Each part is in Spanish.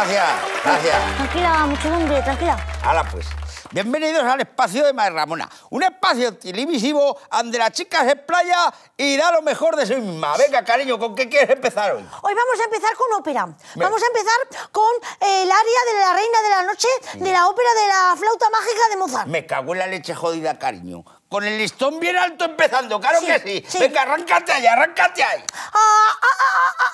Gracias, gracias. Tranquila, mucho hombre, tranquila. ¡Hala pues. Bienvenidos al espacio de María Ramona, un espacio televisivo donde las chicas se playa y da lo mejor de sí misma. Venga, cariño, ¿con qué quieres empezar hoy? Hoy vamos a empezar con ópera. Vamos a empezar con el área de la Reina de la Noche de la ópera de la flauta mágica de Mozart. Me cago en la leche jodida, cariño. Con el listón bien alto empezando, claro que sí. sí. Venga, arráncate ahí, arráncate ahí. Ah, ah, ah, ah, ah.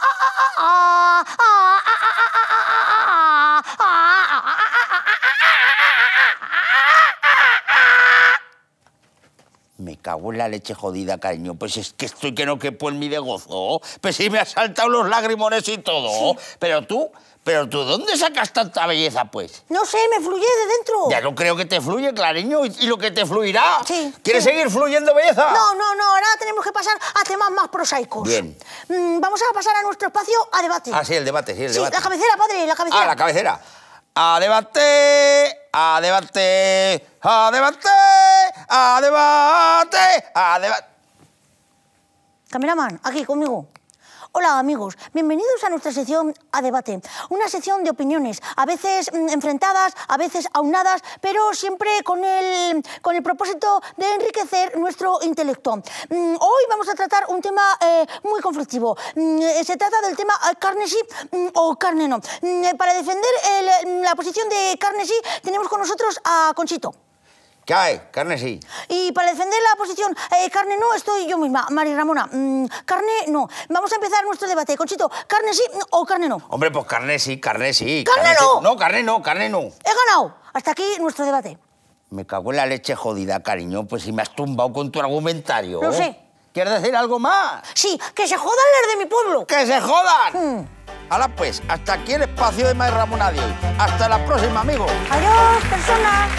Me cago en la leche jodida, cariño. Pues es que estoy que no quepo en mi de gozo. Pues sí, me han saltado los lagrimones y todo. Pero tú, pero tú, ¿dónde sacas tanta belleza, pues? No sé, me fluye de dentro. Ya no creo que te fluye, cariño. ¿Y, lo que te fluirá? Sí. ¿Quieres seguir fluyendo belleza? No, no, no. Ahora tenemos que pasar a temas más prosaicos. Bien. Mm, vamos a pasar a nuestro espacio a debate. Ah, sí, el debate, sí, el sí, la cabecera, padre, la cabecera. Ah, la cabecera. A debate, a debate, a debate a debate, a debate. Cameraman, aquí conmigo. Hola amigos, bienvenidos a nuestra sesión a debate. Una sesión de opiniones, a veces mm, enfrentadas, a veces aunadas, pero siempre con el, con el propósito de enriquecer nuestro intelecto. Mm, hoy vamos a tratar un tema eh, muy conflictivo. Mm, eh, se trata del tema eh, carne sí o carne no. Para defender la posición de carne sí tenemos con nosotros a Conchito. ¿Qué hay? Carne sí. Y para defender la posición, eh, carne no, estoy yo misma, María Ramona. Mm, carne no. Vamos a empezar nuestro debate. Conchito, ¿carne sí o carne no? Hombre, pues carne sí, carne sí. ¡Carne, no! No, carne no, carne no. He ganado. Hasta aquí nuestro debate. Me cago en la leche jodida, cariño, pues si me has tumbado con tu argumentario. No ¿eh? sé. ¿Quieres decir algo más? Sí, que se jodan los de mi pueblo. ¡Que se jodan! Hmm. Ahora pues, hasta aquí el espacio de María Ramona de Hasta la próxima, amigos. Adiós, personas.